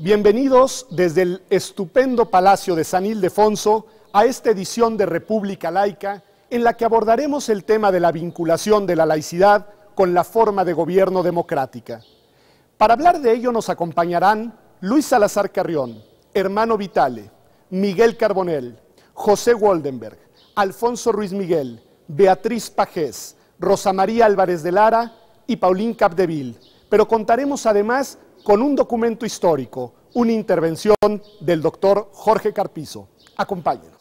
Bienvenidos desde el estupendo Palacio de San Ildefonso a esta edición de República Laica en la que abordaremos el tema de la vinculación de la laicidad con la forma de gobierno democrática. Para hablar de ello nos acompañarán Luis Salazar Carrión, Hermano Vitale, Miguel Carbonel, José Woldenberg, Alfonso Ruiz Miguel, Beatriz Pajés, Rosa María Álvarez de Lara y Paulín Capdeville. Pero contaremos además con un documento histórico, una intervención del doctor Jorge Carpizo. Acompáñenos.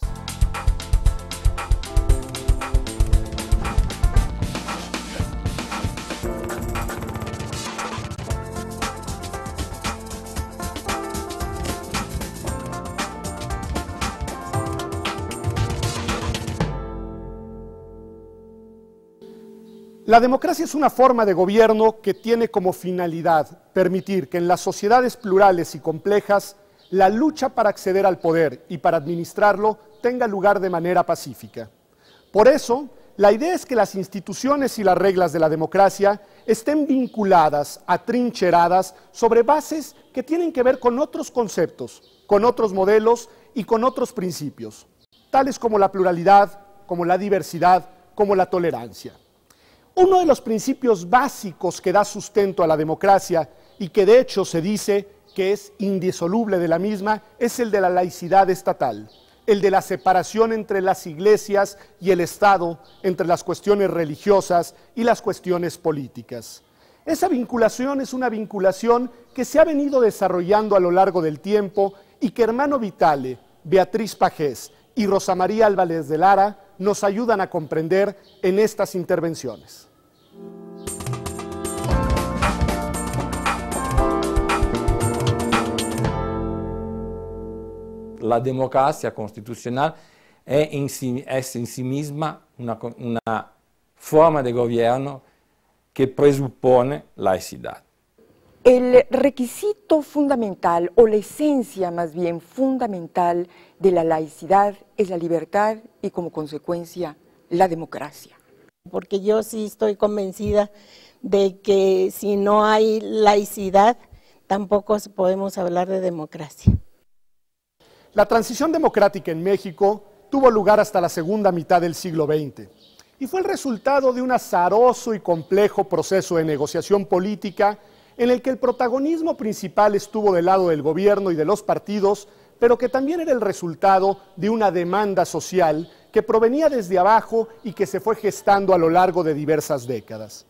La democracia es una forma de gobierno que tiene como finalidad permitir que en las sociedades plurales y complejas la lucha para acceder al poder y para administrarlo tenga lugar de manera pacífica. Por eso, la idea es que las instituciones y las reglas de la democracia estén vinculadas, atrincheradas, sobre bases que tienen que ver con otros conceptos, con otros modelos y con otros principios, tales como la pluralidad, como la diversidad, como la tolerancia. Uno de los principios básicos que da sustento a la democracia y que de hecho se dice que es indisoluble de la misma es el de la laicidad estatal, el de la separación entre las iglesias y el Estado, entre las cuestiones religiosas y las cuestiones políticas. Esa vinculación es una vinculación que se ha venido desarrollando a lo largo del tiempo y que Hermano Vitale, Beatriz Pajés y Rosa María Álvarez de Lara nos ayudan a comprender en estas intervenciones. La democracia constitucional es en sí, misma una, una forma de gobierno que presupone laicidad. El requisito fundamental, o la esencia más bien fundamental de la laicidad es la libertad y como consecuencia la democracia. Porque yo sí estoy convencida de que si no hay laicidad, tampoco podemos hablar de democracia. La transición democrática en México tuvo lugar hasta la segunda mitad del siglo XX y fue el resultado de un azaroso y complejo proceso de negociación política en el que el protagonismo principal estuvo del lado del gobierno y de los partidos, pero que también era el resultado de una demanda social que provenía desde abajo y que se fue gestando a lo largo de diversas décadas.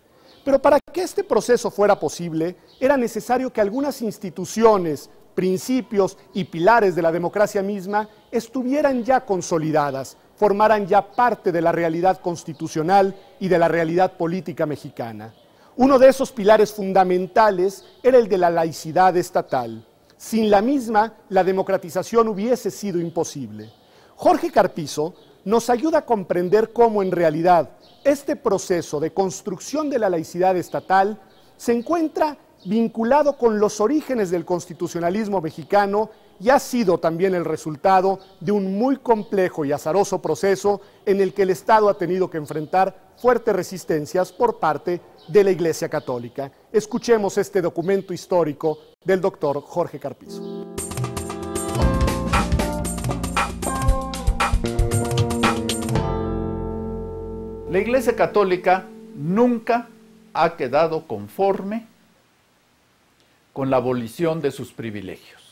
Pero para que este proceso fuera posible, era necesario que algunas instituciones, principios y pilares de la democracia misma estuvieran ya consolidadas, formaran ya parte de la realidad constitucional y de la realidad política mexicana. Uno de esos pilares fundamentales era el de la laicidad estatal. Sin la misma, la democratización hubiese sido imposible. Jorge Carpizo nos ayuda a comprender cómo en realidad este proceso de construcción de la laicidad estatal se encuentra vinculado con los orígenes del constitucionalismo mexicano y ha sido también el resultado de un muy complejo y azaroso proceso en el que el Estado ha tenido que enfrentar fuertes resistencias por parte de la Iglesia Católica. Escuchemos este documento histórico del doctor Jorge Carpizo. La Iglesia Católica nunca ha quedado conforme con la abolición de sus privilegios.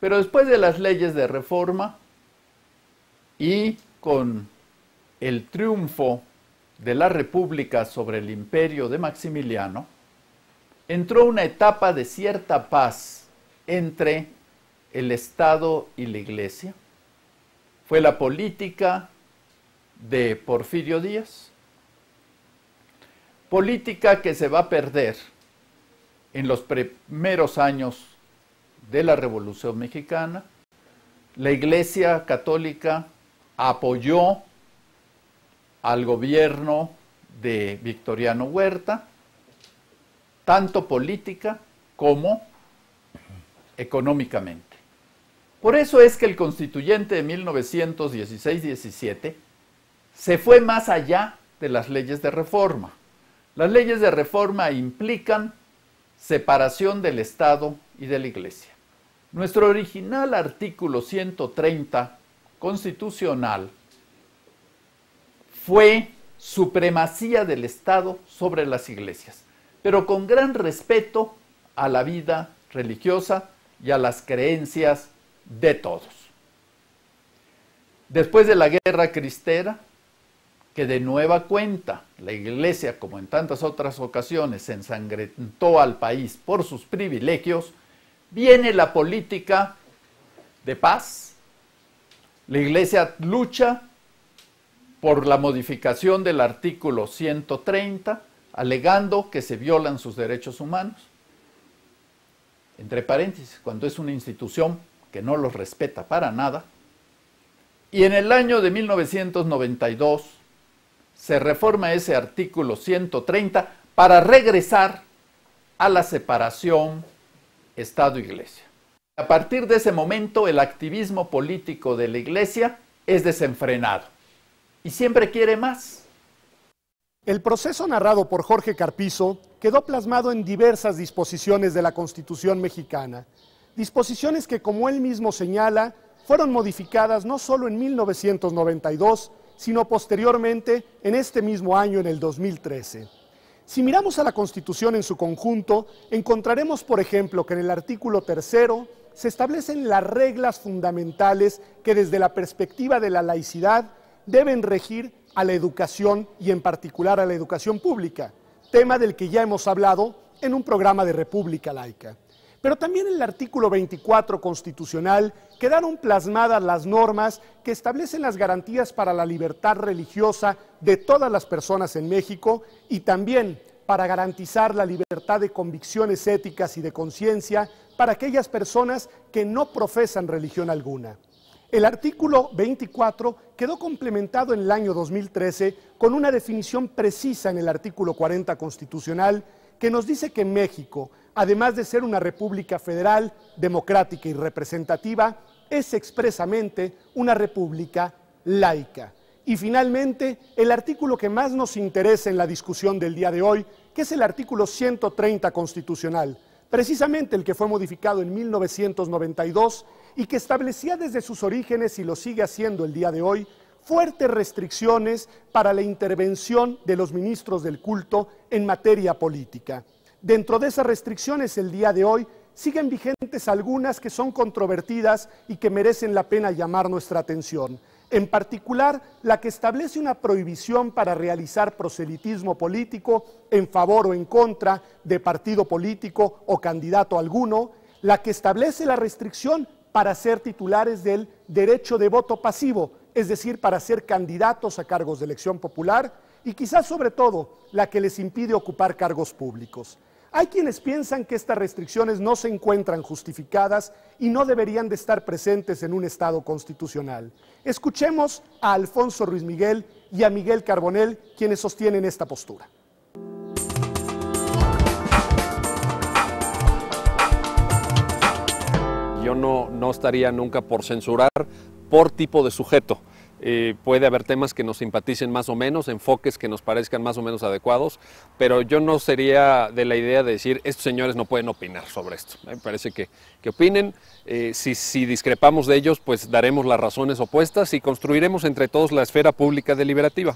Pero después de las leyes de reforma y con el triunfo de la República sobre el imperio de Maximiliano, entró una etapa de cierta paz entre el Estado y la Iglesia. Fue la política de Porfirio Díaz, política que se va a perder en los primeros años de la Revolución Mexicana. La Iglesia Católica apoyó al gobierno de Victoriano Huerta, tanto política como económicamente. Por eso es que el constituyente de 1916-17 se fue más allá de las leyes de reforma. Las leyes de reforma implican separación del Estado y de la Iglesia. Nuestro original artículo 130 constitucional fue supremacía del Estado sobre las iglesias, pero con gran respeto a la vida religiosa y a las creencias de todos. Después de la guerra cristera, que de nueva cuenta la iglesia, como en tantas otras ocasiones, ensangrentó al país por sus privilegios, viene la política de paz. La Iglesia lucha por la modificación del artículo 130, alegando que se violan sus derechos humanos. Entre paréntesis, cuando es una institución que no los respeta para nada. Y en el año de 1992 se reforma ese artículo 130 para regresar a la separación Estado-Iglesia. A partir de ese momento, el activismo político de la Iglesia es desenfrenado y siempre quiere más. El proceso narrado por Jorge Carpizo quedó plasmado en diversas disposiciones de la Constitución mexicana, disposiciones que, como él mismo señala, fueron modificadas no solo en 1992, sino posteriormente en este mismo año, en el 2013. Si miramos a la Constitución en su conjunto, encontraremos, por ejemplo, que en el artículo tercero se establecen las reglas fundamentales que desde la perspectiva de la laicidad deben regir a la educación y en particular a la educación pública, tema del que ya hemos hablado en un programa de República Laica. Pero también en el artículo 24 constitucional quedaron plasmadas las normas que establecen las garantías para la libertad religiosa de todas las personas en México y también para garantizar la libertad de convicciones éticas y de conciencia para aquellas personas que no profesan religión alguna. El artículo 24 quedó complementado en el año 2013 con una definición precisa en el artículo 40 constitucional que nos dice que México, además de ser una república federal, democrática y representativa, es expresamente una república laica. Y finalmente, el artículo que más nos interesa en la discusión del día de hoy, que es el artículo 130 constitucional, precisamente el que fue modificado en 1992 y que establecía desde sus orígenes y lo sigue haciendo el día de hoy fuertes restricciones para la intervención de los ministros del culto en materia política. Dentro de esas restricciones el día de hoy siguen vigentes algunas que son controvertidas y que merecen la pena llamar nuestra atención. En particular, la que establece una prohibición para realizar proselitismo político en favor o en contra de partido político o candidato alguno, la que establece la restricción para ser titulares del derecho de voto pasivo, es decir, para ser candidatos a cargos de elección popular y quizás sobre todo la que les impide ocupar cargos públicos. Hay quienes piensan que estas restricciones no se encuentran justificadas y no deberían de estar presentes en un Estado constitucional. Escuchemos a Alfonso Ruiz Miguel y a Miguel Carbonel, quienes sostienen esta postura. Yo no, no estaría nunca por censurar por tipo de sujeto. Eh, puede haber temas que nos simpaticen más o menos, enfoques que nos parezcan más o menos adecuados, pero yo no sería de la idea de decir, estos señores no pueden opinar sobre esto. Me parece que, que opinen, eh, si, discrepamos de ellos, pues daremos las razones opuestas y construiremos entre todos la esfera pública deliberativa.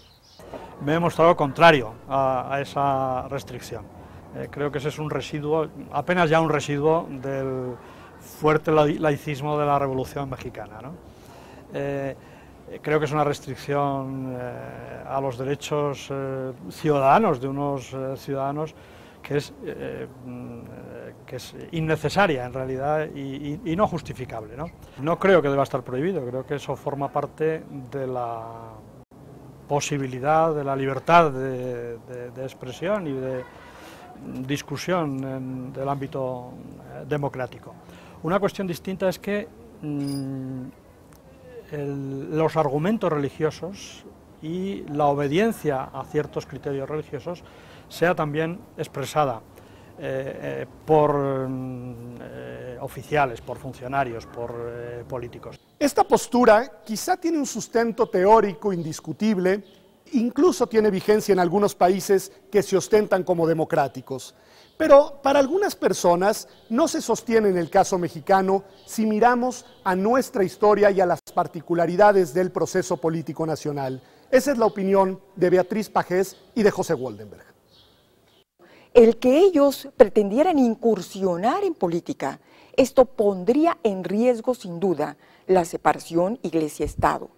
Me he mostrado contrario a, esa restricción. Eh, creo que ese es un residuo, apenas ya un residuo del fuerte laicismo de la Revolución Mexicana. ¿no? Eh, creo que es una restricción eh, a los derechos eh, ciudadanos de unos ciudadanos que es, mm, que es innecesaria en realidad y, no justificable. ¿no? creo que deba estar prohibido, creo que eso forma parte de la posibilidad, de la libertad de, expresión y de discusión en, el ámbito democrático. Una cuestión distinta es que mm, los argumentos religiosos y la obediencia a ciertos criterios religiosos sea también expresada eh, eh, por eh, oficiales, por funcionarios, por políticos. Esta postura quizá tiene un sustento teórico indiscutible, incluso tiene vigencia en algunos países que se ostentan como democráticos. Pero para algunas personas no se sostiene en el caso mexicano si miramos a nuestra historia y a la particularidades del proceso político nacional. Esa es la opinión de Beatriz Pajés y de José Woldenberg. El que ellos pretendieran incursionar en política, esto pondría en riesgo sin duda la separación iglesia-estado.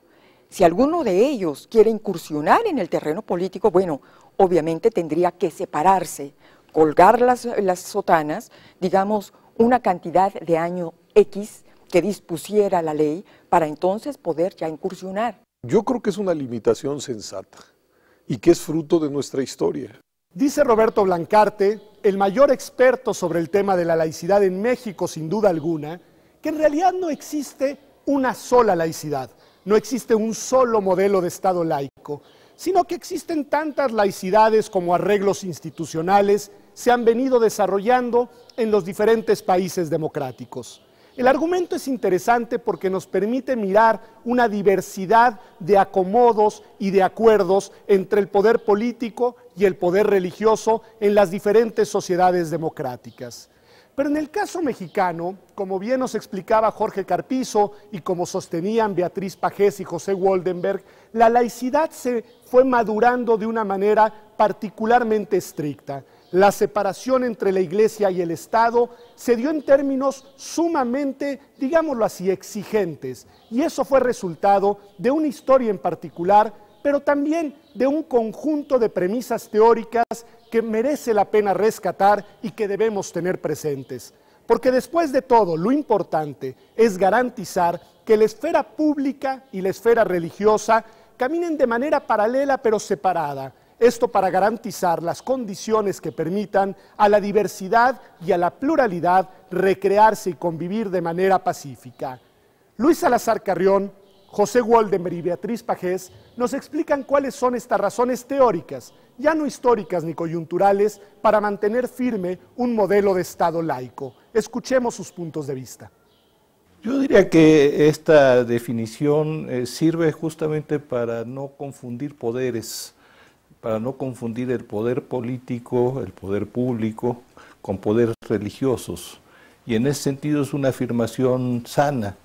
Si alguno de ellos quiere incursionar en el terreno político, bueno, obviamente tendría que separarse, colgar las, las sotanas, digamos, una cantidad de año X que dispusiera la ley para entonces poder ya incursionar. Yo creo que es una limitación sensata y que es fruto de nuestra historia. Dice Roberto Blancarte, el mayor experto sobre el tema de la laicidad en México sin duda alguna, que en realidad no existe una sola laicidad, no existe un solo modelo de Estado laico, sino que existen tantas laicidades como arreglos institucionales se han venido desarrollando en los diferentes países democráticos. El argumento es interesante porque nos permite mirar una diversidad de acomodos y de acuerdos entre el poder político y el poder religioso en las diferentes sociedades democráticas. Pero en el caso mexicano, como bien nos explicaba Jorge Carpizo y como sostenían Beatriz Pajés y José Woldenberg, la laicidad se fue madurando de una manera particularmente estricta la separación entre la Iglesia y el Estado se dio en términos sumamente, digámoslo así, exigentes. Y eso fue resultado de una historia en particular, pero también de un conjunto de premisas teóricas que merece la pena rescatar y que debemos tener presentes. Porque después de todo, lo importante es garantizar que la esfera pública y la esfera religiosa caminen de manera paralela pero separada esto para garantizar las condiciones que permitan a la diversidad y a la pluralidad recrearse y convivir de manera pacífica. Luis Salazar Carrión, José Woldenberg y Beatriz Pajés nos explican cuáles son estas razones teóricas, ya no históricas ni coyunturales, para mantener firme un modelo de Estado laico. Escuchemos sus puntos de vista. Yo diría que esta definición eh, sirve justamente para no confundir poderes para no confundir el poder político, el poder público, con poderes religiosos. Y en ese sentido es una afirmación sana,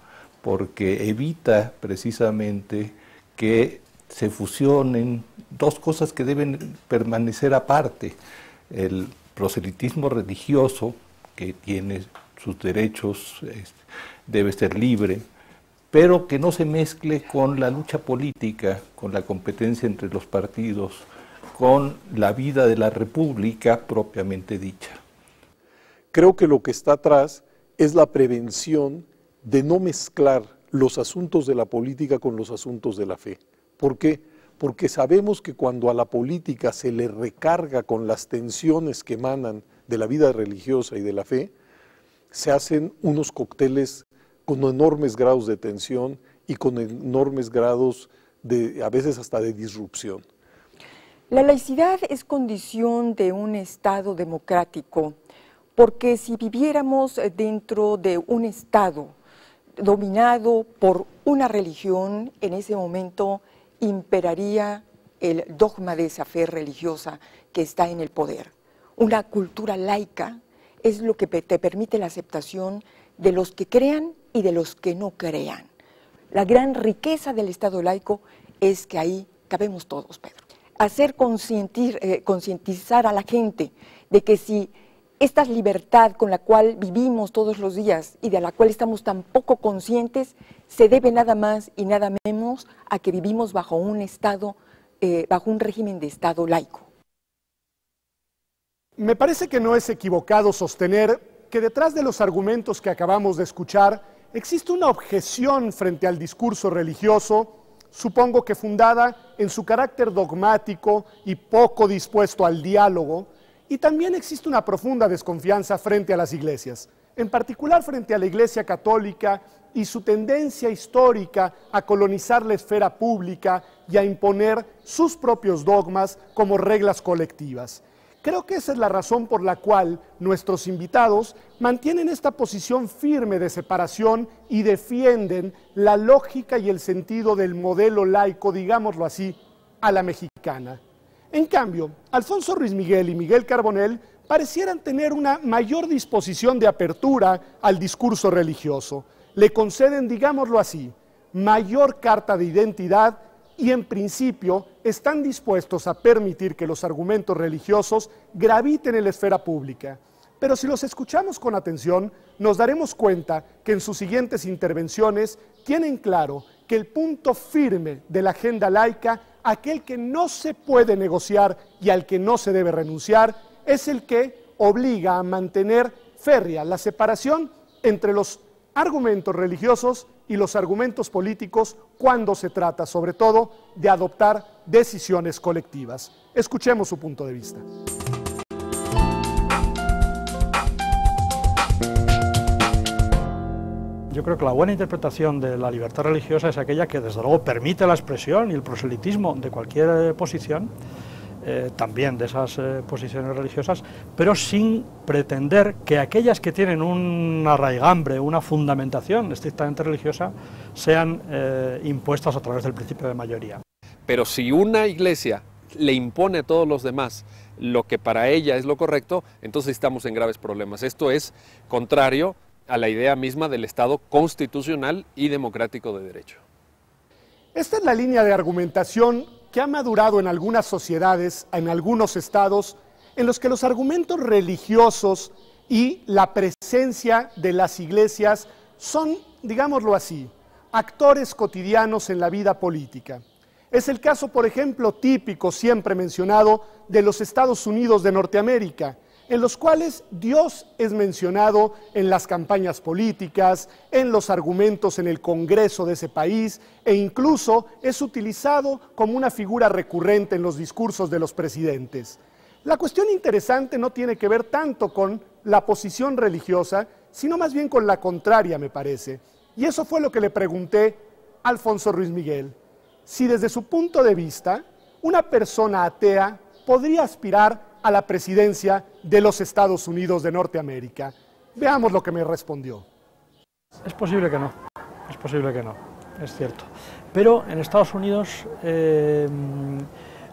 porque evita precisamente que se fusionen dos cosas que deben permanecer aparte. El proselitismo religioso, que tiene sus derechos, este, debe ser libre, pero que no se mezcle con la lucha política, con la competencia entre los partidos, con la vida de la República propiamente dicha. Creo que lo que está atrás es la prevención de no mezclar los asuntos de la política con los asuntos de la fe. ¿Por qué? Porque sabemos que cuando a la política se le recarga con las tensiones que emanan de la vida religiosa y de la fe, se hacen unos cócteles con enormes grados de tensión y con enormes grados de, a veces hasta de disrupción. La laicidad es condición de un Estado democrático, porque si viviéramos eh, dentro de un Estado dominado por una religión, en ese momento imperaría el dogma de esa fe religiosa que está en el poder. Una cultura laica es lo que te permite la aceptación de los que crean y de los que no crean. La gran riqueza del Estado laico es que ahí cabemos todos, Pedro hacer eh, concientizar a la gente de que si esta libertad con la cual vivimos todos los días y de la cual estamos tan poco conscientes se debe nada más y nada menos a que vivimos bajo un Estado, eh, bajo un régimen de Estado laico. Me parece que no es equivocado sostener que detrás de los argumentos que acabamos de escuchar existe una objeción frente al discurso religioso supongo que fundada en su carácter dogmático y poco dispuesto al diálogo, y también existe una profunda desconfianza frente a las iglesias, en particular frente a la Iglesia Católica y su tendencia histórica a colonizar la esfera pública y a imponer sus propios dogmas como reglas colectivas. Creo que esa es la razón por la cual nuestros invitados mantienen esta posición firme de separación y defienden la lógica y el sentido del modelo laico, digámoslo así, a la mexicana. En cambio, Alfonso Ruiz Miguel y Miguel Carbonell parecieran tener una mayor disposición de apertura al discurso religioso. Le conceden, digámoslo así, mayor carta de identidad y en principio están dispuestos a permitir que los argumentos religiosos graviten en la esfera pública, pero si los escuchamos con atención, nos daremos cuenta que en sus siguientes intervenciones tienen claro que el punto firme de la agenda laica, aquel que no se puede negociar y al que no se debe renunciar, es el que obliga a mantener férrea la separación entre los argumentos religiosos y los argumentos políticos cuando se trata, sobre todo, de adoptar decisiones colectivas. Escuchemos su punto de vista. Yo creo que la buena interpretación de la libertad religiosa es aquella que, desde luego, permite la expresión y el proselitismo de cualquier posición eh, también de esas eh, posiciones religiosas, pero sin pretender que aquellas que tienen un arraigambre, una fundamentación estrictamente religiosa, sean eh, impuestas a través del principio de mayoría. Pero si una iglesia le impone a todos los demás lo que para ella es lo correcto, entonces estamos en graves problemas. Esto es contrario a la idea misma del Estado constitucional y democrático de derecho. Esta es la línea de argumentación ha madurado en algunas sociedades, en algunos estados, en los que los argumentos religiosos y la presencia de las iglesias son, digámoslo así, actores cotidianos en la vida política. Es el caso, por ejemplo, típico, siempre mencionado, de los Estados Unidos de Norteamérica, en los cuales Dios es mencionado en las campañas políticas, en los argumentos en el Congreso de ese país e incluso es utilizado como una figura recurrente en los discursos de los presidentes. La cuestión interesante no tiene que ver tanto con la posición religiosa, sino más bien con la contraria, me parece. Y eso fue lo que le pregunté a Alfonso Ruiz Miguel. Si desde su punto de vista, una persona atea podría aspirar a la presidencia de los Estados Unidos de Norteamérica. Veamos lo que me respondió. Es posible que no, es posible que no, es cierto. Pero en Estados Unidos eh,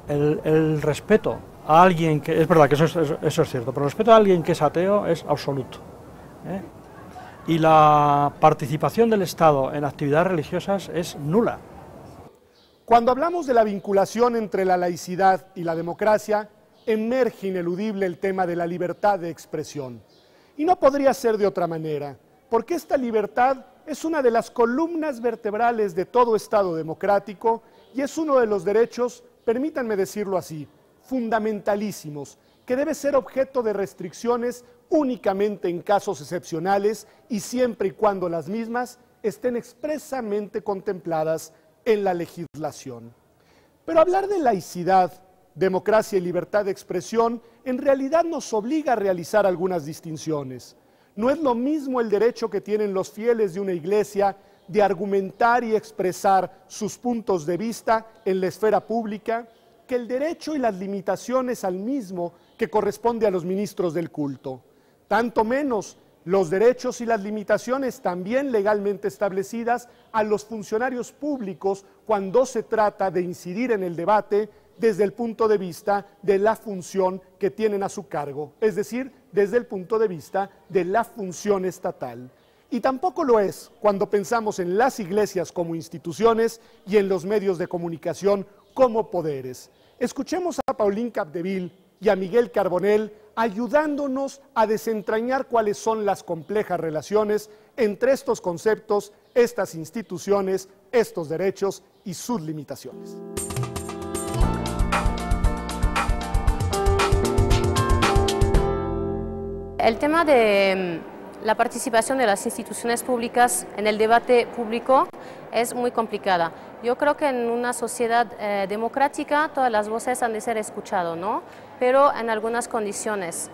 el, respeto a alguien que, es verdad que eso, es cierto, pero el respeto a alguien que es ateo es absoluto. ¿eh? Y la participación del Estado en actividades religiosas es nula. Cuando hablamos de la vinculación entre la laicidad y la democracia, emerge ineludible el tema de la libertad de expresión. Y no podría ser de otra manera, porque esta libertad es una de las columnas vertebrales de todo Estado democrático y es uno de los derechos, permítanme decirlo así, fundamentalísimos, que debe ser objeto de restricciones únicamente en casos excepcionales y siempre y cuando las mismas estén expresamente contempladas en la legislación. Pero hablar de laicidad democracia y libertad de expresión, en realidad nos obliga a realizar algunas distinciones. No es lo mismo el derecho que tienen los fieles de una iglesia de argumentar y expresar sus puntos de vista en la esfera pública que el derecho y las limitaciones al mismo que corresponde a los ministros del culto. Tanto menos los derechos y las limitaciones también legalmente establecidas a los funcionarios públicos cuando se trata de incidir en el debate desde el punto de vista de la función que tienen a su cargo, es decir, desde el punto de vista de la función estatal. Y tampoco lo es cuando pensamos en las iglesias como instituciones y en los medios de comunicación como poderes. Escuchemos a Paulín Capdeville y a Miguel Carbonell ayudándonos a desentrañar cuáles son las complejas relaciones entre estos conceptos, estas instituciones, estos derechos y sus limitaciones. El tema de mm, la participación de las instituciones públicas en el debate público es muy complicada. Yo creo que en una sociedad eh, democrática todas las voces han de ser escuchadas, ¿no? pero en algunas condiciones.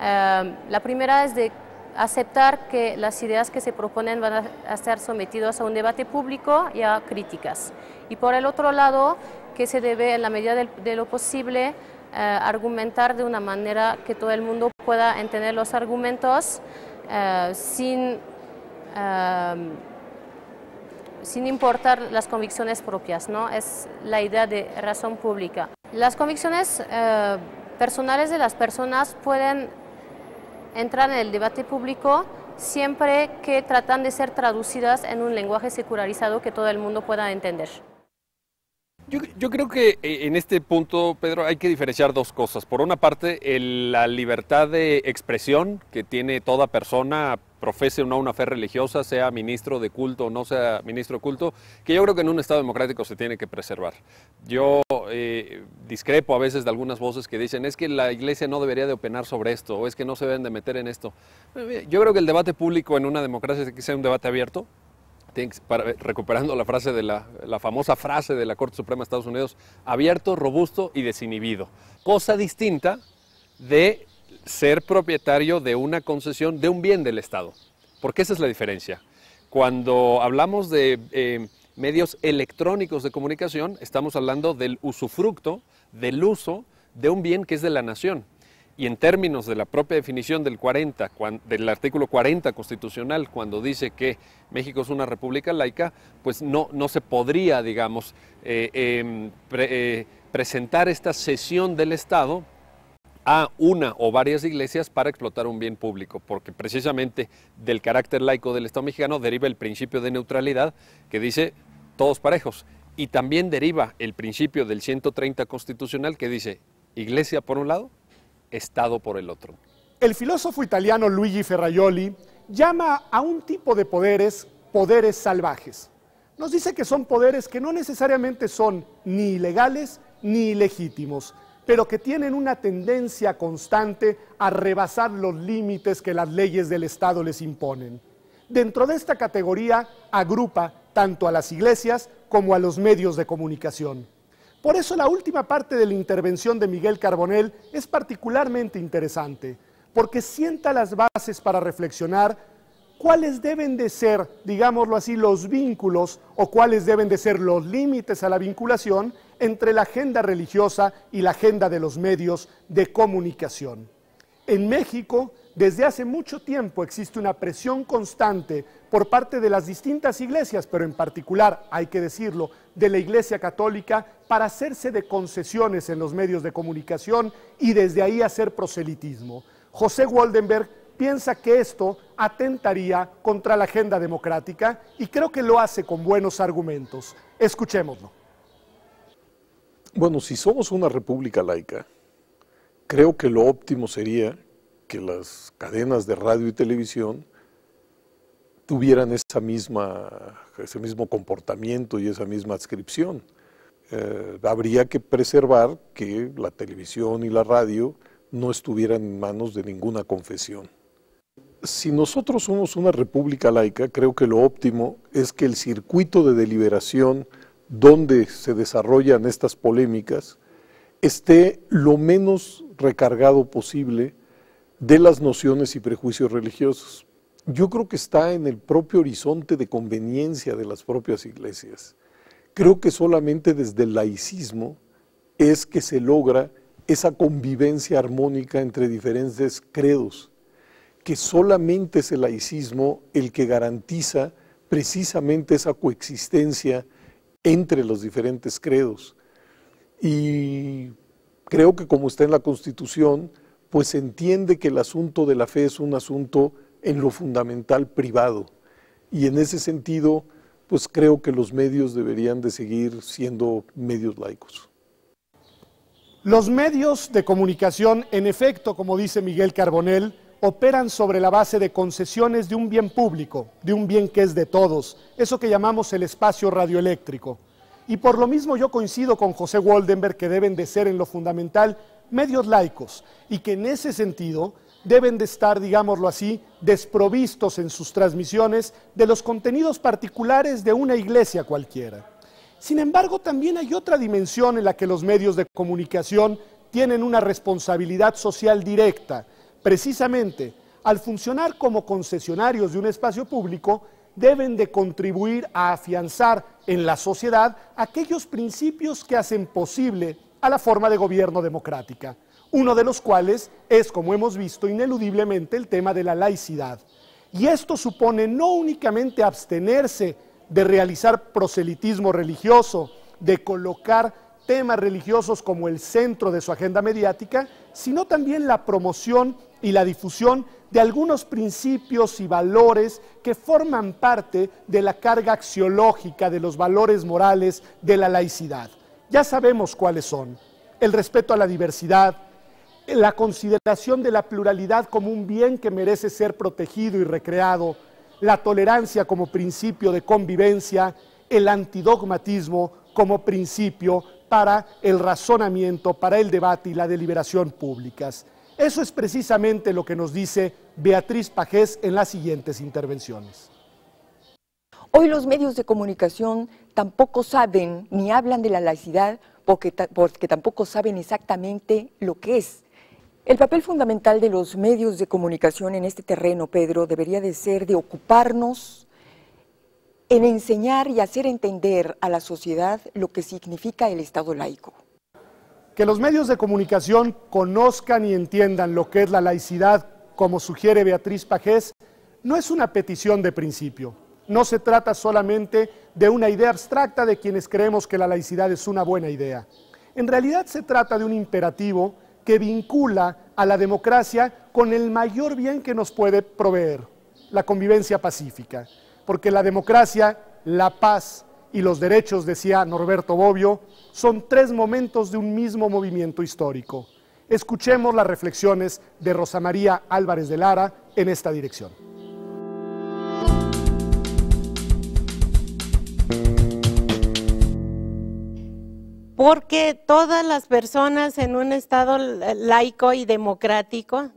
Eh, la primera es de aceptar que las ideas que se proponen van a ser sometidas a un debate público y a críticas. Y por el otro lado, que se debe, en la medida de lo posible, eh, argumentar de una manera que todo el mundo pueda entender los argumentos eh, sin, eh, sin importar las convicciones propias, ¿no? Es la idea de razón pública. Las convicciones personales de las personas pueden entrar en el debate público siempre que tratan de ser traducidas en un lenguaje secularizado que todo el mundo pueda entender. Yo, creo que eh, en este punto, Pedro, hay que diferenciar dos cosas. Por una parte, la libertad de expresión que tiene toda persona, profese o no una fe religiosa, sea ministro de culto o no sea ministro de culto, que yo creo que en un Estado democrático se tiene que preservar. Yo eh, discrepo a veces de algunas voces que dicen es que la iglesia no debería de opinar sobre esto o es que no se deben de meter en esto. Yo creo que el debate público en una democracia tiene que ser un debate abierto, recuperando la frase de la, famosa frase de la Corte Suprema de Estados Unidos, abierto, robusto y desinhibido. Cosa distinta de ser propietario de una concesión de un bien del Estado. Porque esa es la diferencia. Cuando hablamos de eh, medios electrónicos de comunicación, estamos hablando del usufructo, del uso de un bien que es de la nación, y en términos de la propia definición del, 40, del artículo 40 constitucional, cuando dice que México es una república laica, pues no, no se podría, digamos, eh, em, eh, presentar esta cesión del Estado a una o varias iglesias para explotar un bien público, porque precisamente del carácter laico del Estado mexicano deriva el principio de neutralidad que dice todos parejos, y también deriva el principio del 130 constitucional que dice iglesia por un lado Estado por el otro. El filósofo italiano Luigi Ferraioli llama a un tipo de poderes poderes salvajes. Nos dice que son poderes que no necesariamente son ni ilegales ni ilegítimos, pero que tienen una tendencia constante a rebasar los límites que las leyes del Estado les imponen. Dentro de esta categoría agrupa tanto a las iglesias como a los medios de comunicación. Por eso la última parte de la intervención de Miguel Carbonell es particularmente interesante, porque sienta las bases para reflexionar cuáles deben de ser, digámoslo así, los vínculos o cuáles deben de ser los límites a la vinculación entre la agenda religiosa y la agenda de los medios de comunicación. En México, desde hace mucho tiempo existe una presión constante por parte de las distintas iglesias, pero en particular, hay que decirlo, de la Iglesia Católica para hacerse de concesiones en los medios de comunicación y desde ahí hacer proselitismo. José Waldenberg piensa que esto atentaría contra la agenda democrática y creo que lo hace con buenos argumentos. Escuchémoslo. Bueno, si somos una república laica, creo que lo óptimo sería que las cadenas de radio y televisión tuvieran ese mismo comportamiento y esa misma adscripción. Eh, habría que preservar que la televisión y la radio no estuvieran en manos de ninguna confesión. Si nosotros somos una república laica, creo que lo óptimo es que el circuito de deliberación donde se desarrollan estas polémicas esté lo menos recargado posible de las nociones y prejuicios religiosos. Yo creo que está en el propio horizonte de conveniencia de las propias iglesias. Creo que solamente desde el laicismo es que se logra esa convivencia armónica entre diferentes credos, que solamente es el laicismo el que garantiza precisamente esa coexistencia entre los diferentes credos. Y creo que como está en la Constitución, pues entiende que el asunto de la fe es un asunto en lo fundamental privado. Y en ese sentido, pues creo que los medios deberían de seguir siendo medios laicos. Los medios de comunicación, en efecto, como dice Miguel Carbonell, operan sobre la base de concesiones de un bien público, de un bien que es de todos, eso que llamamos el espacio radioeléctrico. Y por lo mismo yo coincido con José Waldenberg que deben de ser en lo fundamental medios laicos y que en ese sentido deben de estar, digámoslo así, desprovistos en sus transmisiones de los contenidos particulares de una iglesia cualquiera. Sin embargo, también hay otra dimensión en la que los medios de comunicación tienen una responsabilidad social directa. Precisamente, al funcionar como concesionarios de un espacio público, deben de contribuir a afianzar en la sociedad aquellos principios que hacen posible a la forma de gobierno democrática, uno de los cuales es, como hemos visto ineludiblemente, el tema de la laicidad. Y esto supone no únicamente abstenerse de realizar proselitismo religioso, de colocar temas religiosos como el centro de su agenda mediática, sino también la promoción y la difusión de algunos principios y valores que forman parte de la carga axiológica de los valores morales de la laicidad ya sabemos cuáles son. El respeto a la diversidad, la consideración de la pluralidad como un bien que merece ser protegido y recreado, la tolerancia como principio de convivencia, el antidogmatismo como principio para el razonamiento, para el debate y la deliberación públicas. Eso es precisamente lo que nos dice Beatriz Pajés en las siguientes intervenciones. Hoy los medios de comunicación tampoco saben ni hablan de la laicidad porque, tampoco saben exactamente lo que es. El papel fundamental de los medios de comunicación en este terreno, Pedro, debería de ser de ocuparnos en enseñar y hacer entender a la sociedad lo que significa el Estado laico. Que los medios de comunicación conozcan y entiendan lo que es la laicidad, como sugiere Beatriz Pajés, no es una petición de principio no se trata solamente de una idea abstracta de quienes creemos que la laicidad es una buena idea. En realidad se trata de un imperativo que vincula a la democracia con el mayor bien que nos puede proveer, la convivencia pacífica. Porque la democracia, la paz y los derechos, decía Norberto Bobbio, son tres momentos de un mismo movimiento histórico. Escuchemos las reflexiones de Rosa María Álvarez de Lara en esta dirección. porque todas las personas en un Estado laico y democrático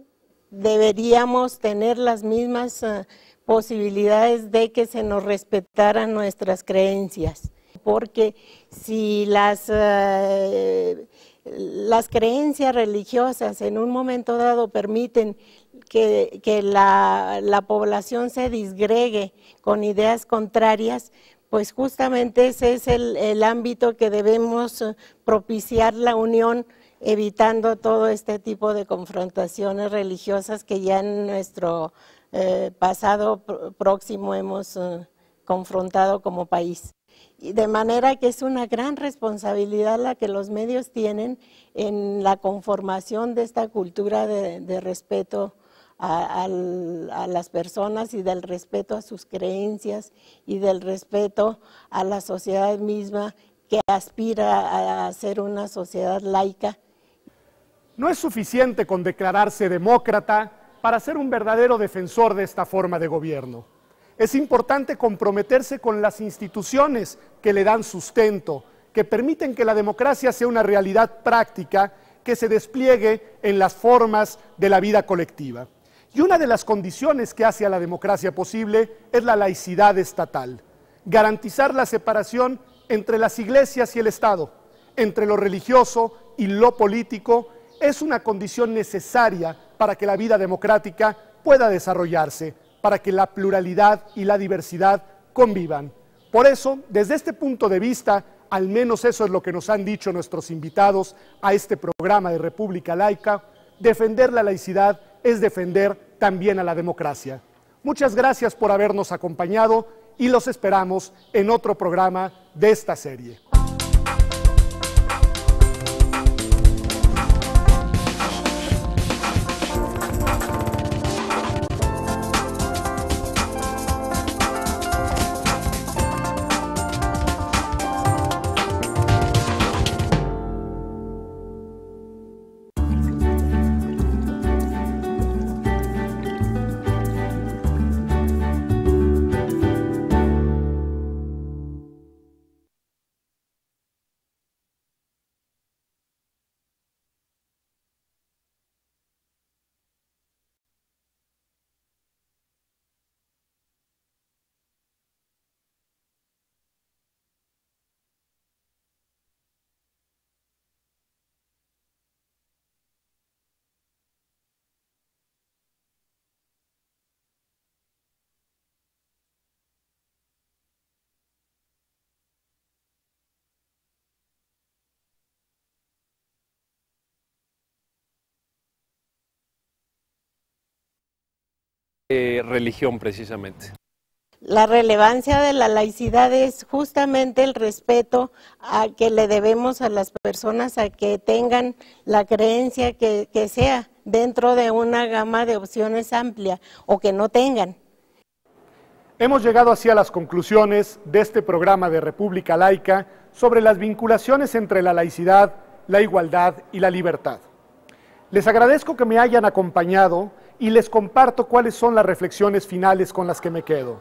deberíamos tener las mismas eh, posibilidades de que se nos respetaran nuestras creencias, porque si las, eh, las creencias religiosas en un momento dado permiten que, la, la población se disgregue con ideas contrarias, pues justamente ese es el, ámbito que debemos propiciar la unión, evitando todo este tipo de confrontaciones religiosas que ya en nuestro eh, pasado próximo hemos eh, confrontado como país. Y de manera que es una gran responsabilidad la que los medios tienen en la conformación de esta cultura de respeto a, las personas y del respeto a sus creencias y del respeto a la sociedad misma que aspira a, ser una sociedad laica. No es suficiente con declararse demócrata para ser un verdadero defensor de esta forma de gobierno. Es importante comprometerse con las instituciones que le dan sustento, que permiten que la democracia sea una realidad práctica que se despliegue en las formas de la vida colectiva. Y una de las condiciones que hace a la democracia posible es la laicidad estatal, garantizar la separación entre las iglesias y el Estado, entre lo religioso y lo político, es una condición necesaria para que la vida democrática pueda desarrollarse, para que la pluralidad y la diversidad convivan. Por eso, desde este punto de vista, al menos eso es lo que nos han dicho nuestros invitados a este programa de República Laica, defender la laicidad es defender también a la democracia. Muchas gracias por habernos acompañado y los esperamos en otro programa de esta serie. Eh, religión precisamente? La relevancia de la laicidad es justamente el respeto a que le debemos a las personas a que tengan la creencia que, que sea dentro de una gama de opciones amplia o que no tengan. Hemos llegado así a las conclusiones de este programa de República Laica sobre las vinculaciones entre la laicidad, la igualdad y la libertad. Les agradezco que me hayan acompañado y les comparto cuáles son las reflexiones finales con las que me quedo.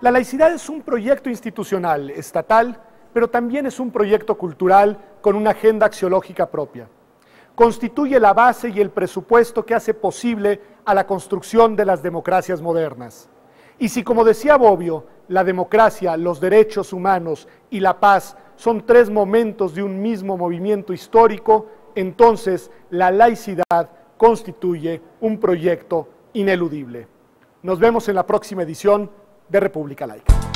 La laicidad es un proyecto institucional, estatal, pero también es un proyecto cultural con una agenda axiológica propia. Constituye la base y el presupuesto que hace posible a la construcción de las democracias modernas. Y si, como decía Bobbio, la democracia, los derechos humanos y la paz son tres momentos de un mismo movimiento histórico, entonces la laicidad constituye un proyecto ineludible. Nos vemos en la próxima edición de República Laica.